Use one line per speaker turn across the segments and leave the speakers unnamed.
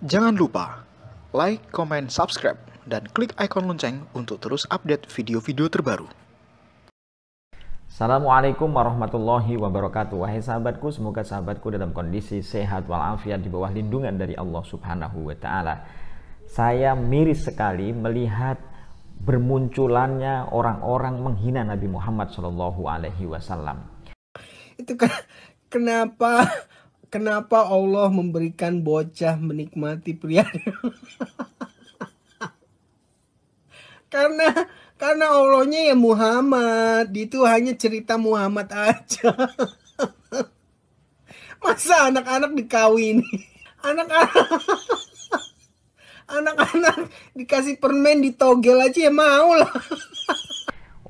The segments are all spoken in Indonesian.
Jangan lupa like, comment, subscribe, dan klik ikon lonceng untuk terus update video-video terbaru. Assalamualaikum warahmatullahi wabarakatuh Wahai sahabatku, semoga sahabatku dalam kondisi sehat walafiat di bawah lindungan dari Allah subhanahu wa ta'ala Saya miris sekali melihat bermunculannya orang-orang menghina Nabi Muhammad SAW alaihi wasallam Itu kan kenapa kenapa Allah memberikan bocah menikmati pria? karena karena Allahnya ya Muhammad, itu hanya cerita Muhammad aja. Masa anak-anak dikawin? Anak-anak anak-anak dikasih permen di togel aja ya mau lah.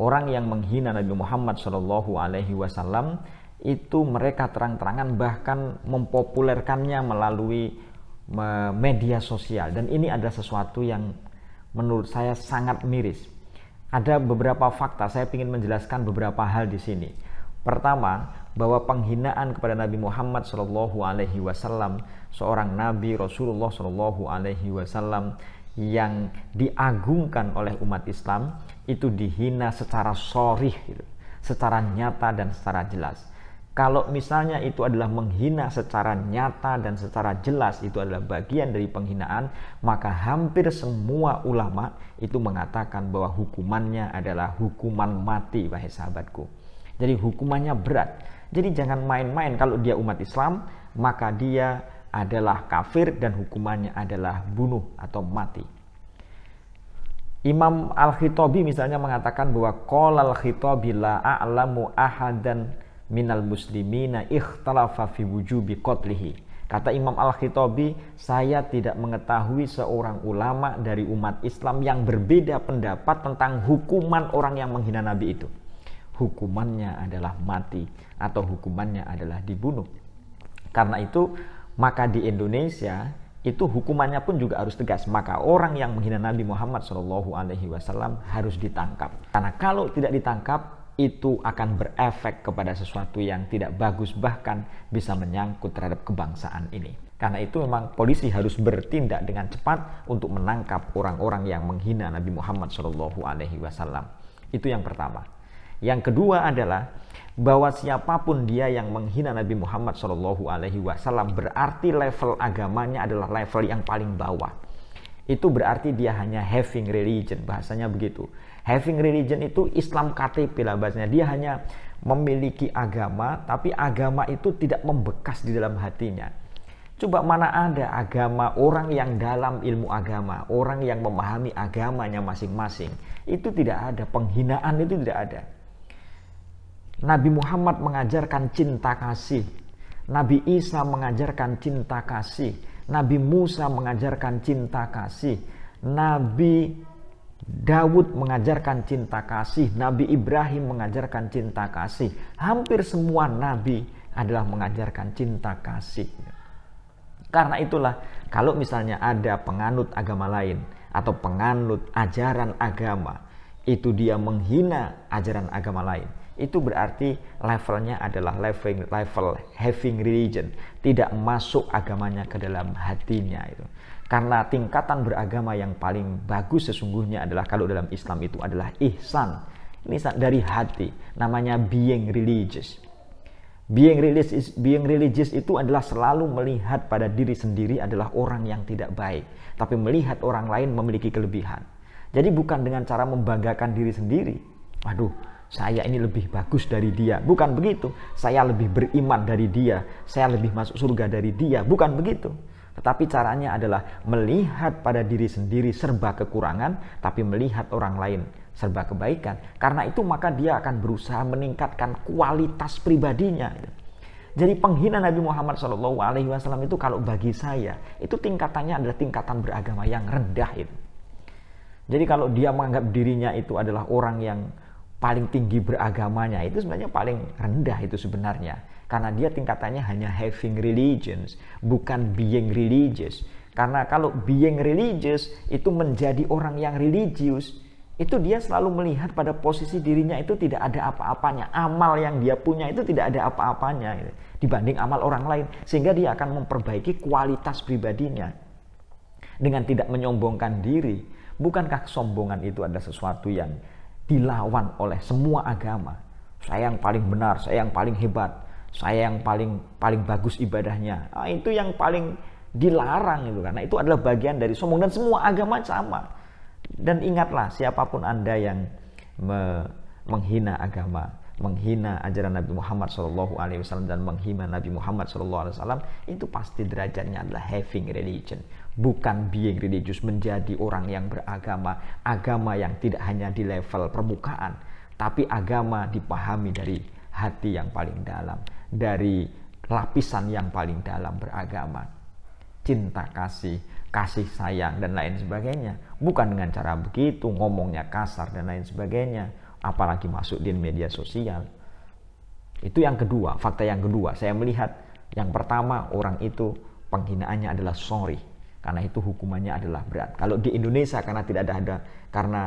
Orang yang menghina Nabi Muhammad Shallallahu Alaihi Wasallam itu mereka terang-terangan bahkan mempopulerkannya melalui media sosial dan ini adalah sesuatu yang menurut saya sangat miris. Ada beberapa fakta, saya ingin menjelaskan beberapa hal di sini. Pertama, bahwa penghinaan kepada Nabi Muhammad Shallallahu Alaihi Wasallam, seorang Nabi Rasulullah Shallallahu Alaihi Wasallam yang diagungkan oleh umat Islam itu dihina secara sorih, gitu, secara nyata dan secara jelas kalau misalnya itu adalah menghina secara nyata dan secara jelas itu adalah bagian dari penghinaan, maka hampir semua ulama itu mengatakan bahwa hukumannya adalah hukuman mati, wahai sahabatku. Jadi hukumannya berat. Jadi jangan main-main kalau dia umat Islam, maka dia adalah kafir dan hukumannya adalah bunuh atau mati. Imam Al-Khitabi misalnya mengatakan bahwa qolal khitabi la a'lamu ahadan minal muslimina ikhtalafa fi wujubi qatlihi. Kata Imam Al-Khitabi, saya tidak mengetahui seorang ulama dari umat Islam yang berbeda pendapat tentang hukuman orang yang menghina Nabi itu. Hukumannya adalah mati atau hukumannya adalah dibunuh. Karena itu, maka di Indonesia itu hukumannya pun juga harus tegas. Maka orang yang menghina Nabi Muhammad SAW harus ditangkap. Karena kalau tidak ditangkap, itu akan berefek kepada sesuatu yang tidak bagus bahkan bisa menyangkut terhadap kebangsaan ini. Karena itu memang polisi harus bertindak dengan cepat untuk menangkap orang-orang yang menghina Nabi Muhammad Shallallahu Alaihi Wasallam. Itu yang pertama. Yang kedua adalah bahwa siapapun dia yang menghina Nabi Muhammad Shallallahu Alaihi Wasallam berarti level agamanya adalah level yang paling bawah itu berarti dia hanya having religion bahasanya begitu having religion itu Islam KTP lah bahasanya dia hanya memiliki agama tapi agama itu tidak membekas di dalam hatinya coba mana ada agama orang yang dalam ilmu agama orang yang memahami agamanya masing-masing itu tidak ada penghinaan itu tidak ada Nabi Muhammad mengajarkan cinta kasih Nabi Isa mengajarkan cinta kasih Nabi Musa mengajarkan cinta kasih. Nabi Dawud mengajarkan cinta kasih. Nabi Ibrahim mengajarkan cinta kasih. Hampir semua nabi adalah mengajarkan cinta kasih. Karena itulah kalau misalnya ada penganut agama lain atau penganut ajaran agama, itu dia menghina ajaran agama lain itu berarti levelnya adalah level level having religion tidak masuk agamanya ke dalam hatinya itu karena tingkatan beragama yang paling bagus sesungguhnya adalah kalau dalam Islam itu adalah ihsan ini dari hati namanya being religious being religious being religious itu adalah selalu melihat pada diri sendiri adalah orang yang tidak baik tapi melihat orang lain memiliki kelebihan jadi bukan dengan cara membanggakan diri sendiri waduh saya ini lebih bagus dari dia. Bukan begitu. Saya lebih beriman dari dia. Saya lebih masuk surga dari dia. Bukan begitu. Tetapi caranya adalah melihat pada diri sendiri serba kekurangan, tapi melihat orang lain serba kebaikan. Karena itu maka dia akan berusaha meningkatkan kualitas pribadinya. Jadi penghina Nabi Muhammad Shallallahu Alaihi Wasallam itu kalau bagi saya itu tingkatannya adalah tingkatan beragama yang rendah itu. Jadi kalau dia menganggap dirinya itu adalah orang yang paling tinggi beragamanya itu sebenarnya paling rendah itu sebenarnya karena dia tingkatannya hanya having religions bukan being religious karena kalau being religious itu menjadi orang yang religius itu dia selalu melihat pada posisi dirinya itu tidak ada apa-apanya amal yang dia punya itu tidak ada apa-apanya gitu, dibanding amal orang lain sehingga dia akan memperbaiki kualitas pribadinya dengan tidak menyombongkan diri bukankah kesombongan itu ada sesuatu yang dilawan oleh semua agama. Saya yang paling benar, saya yang paling hebat, saya yang paling paling bagus ibadahnya. Nah, itu yang paling dilarang itu karena itu adalah bagian dari sombong dan semua agama sama. Dan ingatlah siapapun Anda yang me menghina agama, menghina ajaran Nabi Muhammad Shallallahu Alaihi Wasallam dan menghina Nabi Muhammad Shallallahu Alaihi Wasallam itu pasti derajatnya adalah having religion, bukan being religious menjadi orang yang beragama agama yang tidak hanya di level permukaan tapi agama dipahami dari hati yang paling dalam dari lapisan yang paling dalam beragama cinta kasih kasih sayang dan lain sebagainya bukan dengan cara begitu ngomongnya kasar dan lain sebagainya apalagi masuk di media sosial itu yang kedua fakta yang kedua saya melihat yang pertama orang itu penghinaannya adalah sorry karena itu hukumannya adalah berat. Kalau di Indonesia karena tidak ada ada karena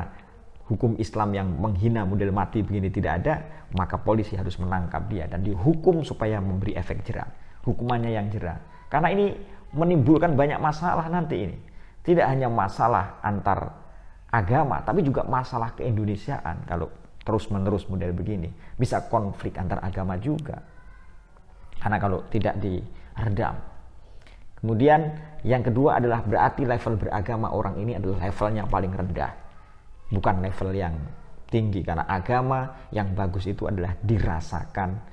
hukum Islam yang menghina model mati begini tidak ada, maka polisi harus menangkap dia dan dihukum supaya memberi efek jerah. Hukumannya yang jerah. Karena ini menimbulkan banyak masalah nanti ini. Tidak hanya masalah antar agama, tapi juga masalah keindonesiaan kalau terus-menerus model begini. Bisa konflik antar agama juga. Karena kalau tidak diredam, Kemudian yang kedua adalah berarti level beragama orang ini adalah level yang paling rendah. Bukan level yang tinggi karena agama yang bagus itu adalah dirasakan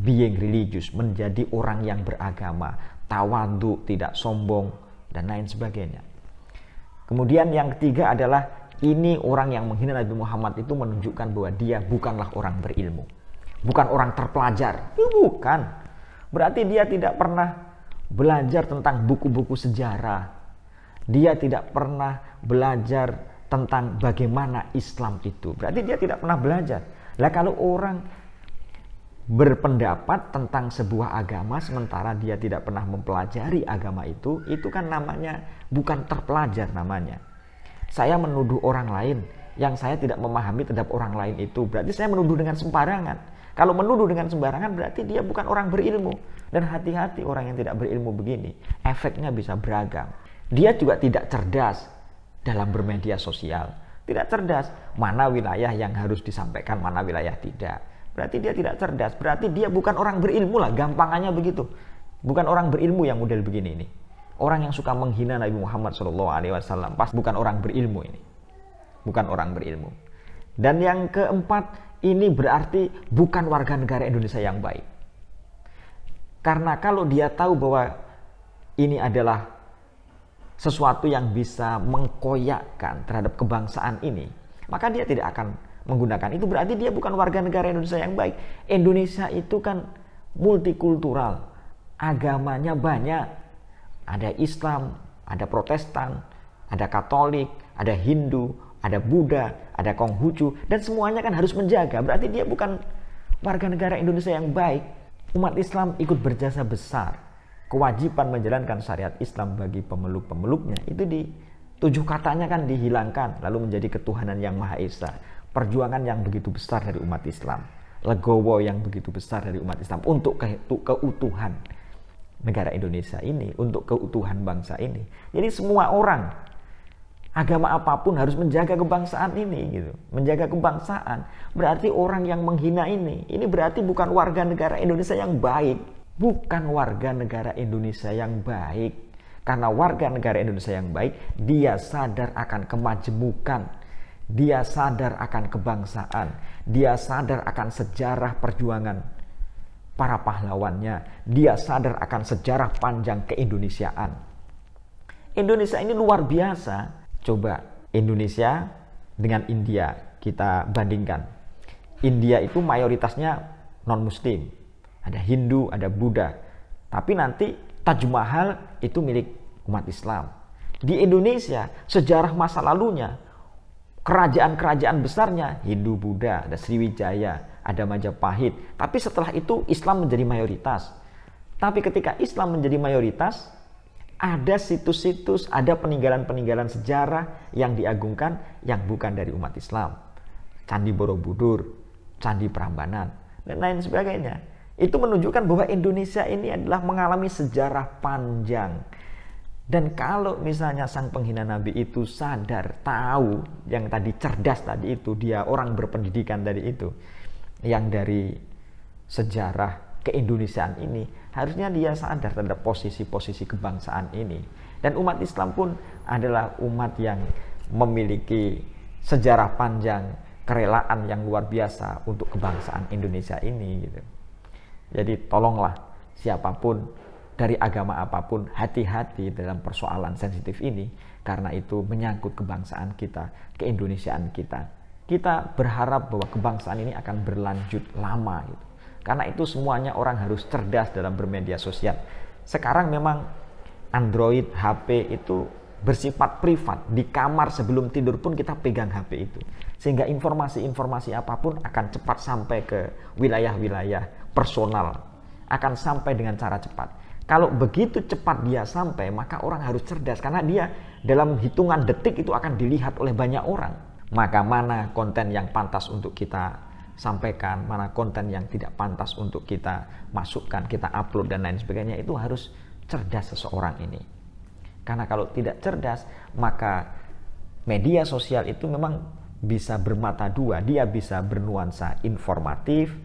being religious, menjadi orang yang beragama, tawadu, tidak sombong dan lain sebagainya. Kemudian yang ketiga adalah ini orang yang menghina Nabi Muhammad itu menunjukkan bahwa dia bukanlah orang berilmu. Bukan orang terpelajar. Bukan. Berarti dia tidak pernah belajar tentang buku-buku sejarah. Dia tidak pernah belajar tentang bagaimana Islam itu. Berarti dia tidak pernah belajar. Lah kalau orang berpendapat tentang sebuah agama sementara dia tidak pernah mempelajari agama itu, itu kan namanya bukan terpelajar namanya. Saya menuduh orang lain yang saya tidak memahami terhadap orang lain itu, berarti saya menuduh dengan sembarangan. Kalau menuduh dengan sembarangan berarti dia bukan orang berilmu. Dan hati-hati orang yang tidak berilmu begini, efeknya bisa beragam. Dia juga tidak cerdas dalam bermedia sosial. Tidak cerdas, mana wilayah yang harus disampaikan, mana wilayah tidak. Berarti dia tidak cerdas, berarti dia bukan orang berilmu lah, gampangannya begitu. Bukan orang berilmu yang model begini ini. Orang yang suka menghina Nabi Muhammad SAW pas bukan orang berilmu ini. Bukan orang berilmu. Dan yang keempat, ini berarti bukan warga negara Indonesia yang baik. Karena kalau dia tahu bahwa ini adalah sesuatu yang bisa mengkoyakkan terhadap kebangsaan ini, maka dia tidak akan menggunakan. Itu berarti dia bukan warga negara Indonesia yang baik. Indonesia itu kan multikultural, agamanya banyak. Ada Islam, ada Protestan, ada Katolik, ada Hindu, ada Buddha, ada Konghucu, dan semuanya kan harus menjaga. Berarti dia bukan warga negara Indonesia yang baik. Umat Islam ikut berjasa besar. Kewajiban menjalankan syariat Islam bagi pemeluk-pemeluknya itu di tujuh katanya kan dihilangkan lalu menjadi ketuhanan yang Maha Esa. Perjuangan yang begitu besar dari umat Islam. Legowo yang begitu besar dari umat Islam untuk ke keutuhan negara Indonesia ini, untuk keutuhan bangsa ini. Jadi semua orang agama apapun harus menjaga kebangsaan ini gitu menjaga kebangsaan berarti orang yang menghina ini ini berarti bukan warga negara Indonesia yang baik bukan warga negara Indonesia yang baik karena warga negara Indonesia yang baik dia sadar akan kemajemukan dia sadar akan kebangsaan dia sadar akan sejarah perjuangan para pahlawannya. Dia sadar akan sejarah panjang keindonesiaan. Indonesia ini luar biasa. Coba Indonesia dengan India kita bandingkan. India itu mayoritasnya non-muslim. Ada Hindu, ada Buddha. Tapi nanti Taj Mahal itu milik umat Islam. Di Indonesia, sejarah masa lalunya, kerajaan-kerajaan besarnya Hindu, Buddha, ada Sriwijaya, ada Majapahit. Tapi setelah itu Islam menjadi mayoritas. Tapi ketika Islam menjadi mayoritas, ada situs-situs, ada peninggalan-peninggalan sejarah yang diagungkan yang bukan dari umat Islam. Candi Borobudur, Candi Prambanan, dan lain sebagainya. Itu menunjukkan bahwa Indonesia ini adalah mengalami sejarah panjang. Dan kalau misalnya sang penghina Nabi itu sadar, tahu yang tadi cerdas tadi itu, dia orang berpendidikan dari itu, yang dari sejarah keindonesiaan ini harusnya dia sadar terhadap posisi-posisi kebangsaan ini dan umat Islam pun adalah umat yang memiliki sejarah panjang kerelaan yang luar biasa untuk kebangsaan Indonesia ini gitu. Jadi tolonglah siapapun dari agama apapun hati-hati dalam persoalan sensitif ini karena itu menyangkut kebangsaan kita, keindonesiaan kita. Kita berharap bahwa kebangsaan ini akan berlanjut lama gitu karena itu semuanya orang harus cerdas dalam bermedia sosial. Sekarang memang Android, HP itu bersifat privat. Di kamar sebelum tidur pun kita pegang HP itu. Sehingga informasi-informasi apapun akan cepat sampai ke wilayah-wilayah personal. Akan sampai dengan cara cepat. Kalau begitu cepat dia sampai, maka orang harus cerdas. Karena dia dalam hitungan detik itu akan dilihat oleh banyak orang. Maka mana konten yang pantas untuk kita sampaikan, mana konten yang tidak pantas untuk kita masukkan, kita upload dan lain sebagainya itu harus cerdas seseorang ini. Karena kalau tidak cerdas, maka media sosial itu memang bisa bermata dua, dia bisa bernuansa informatif,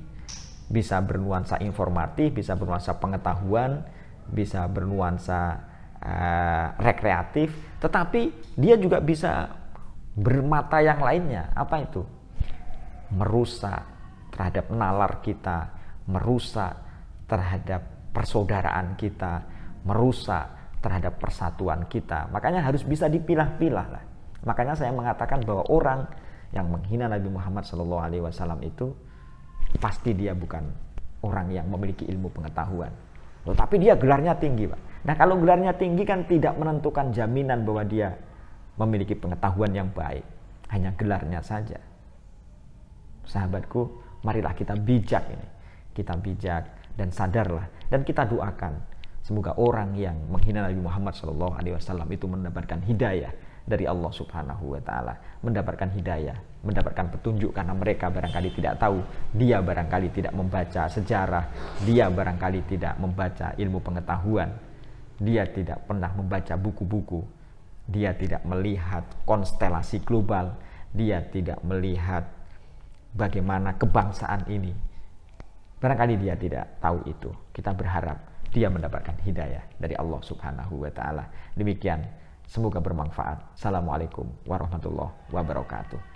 bisa bernuansa informatif, bisa bernuansa pengetahuan, bisa bernuansa uh, rekreatif, tetapi dia juga bisa bermata yang lainnya. Apa itu? merusak terhadap nalar kita, merusak terhadap persaudaraan kita, merusak terhadap persatuan kita. Makanya harus bisa dipilah-pilah lah. Makanya saya mengatakan bahwa orang yang menghina Nabi Muhammad Shallallahu Alaihi Wasallam itu pasti dia bukan orang yang memiliki ilmu pengetahuan. Loh, tapi dia gelarnya tinggi, Pak. Nah, kalau gelarnya tinggi kan tidak menentukan jaminan bahwa dia memiliki pengetahuan yang baik. Hanya gelarnya saja sahabatku, marilah kita bijak ini. Kita bijak dan sadarlah dan kita doakan semoga orang yang menghina Nabi Muhammad Shallallahu alaihi wasallam itu mendapatkan hidayah dari Allah Subhanahu wa taala, mendapatkan hidayah, mendapatkan petunjuk karena mereka barangkali tidak tahu, dia barangkali tidak membaca sejarah, dia barangkali tidak membaca ilmu pengetahuan, dia tidak pernah membaca buku-buku, dia tidak melihat konstelasi global, dia tidak melihat bagaimana kebangsaan ini. Barangkali dia tidak tahu itu. Kita berharap dia mendapatkan hidayah dari Allah Subhanahu wa taala. Demikian, semoga bermanfaat. Assalamualaikum warahmatullahi wabarakatuh.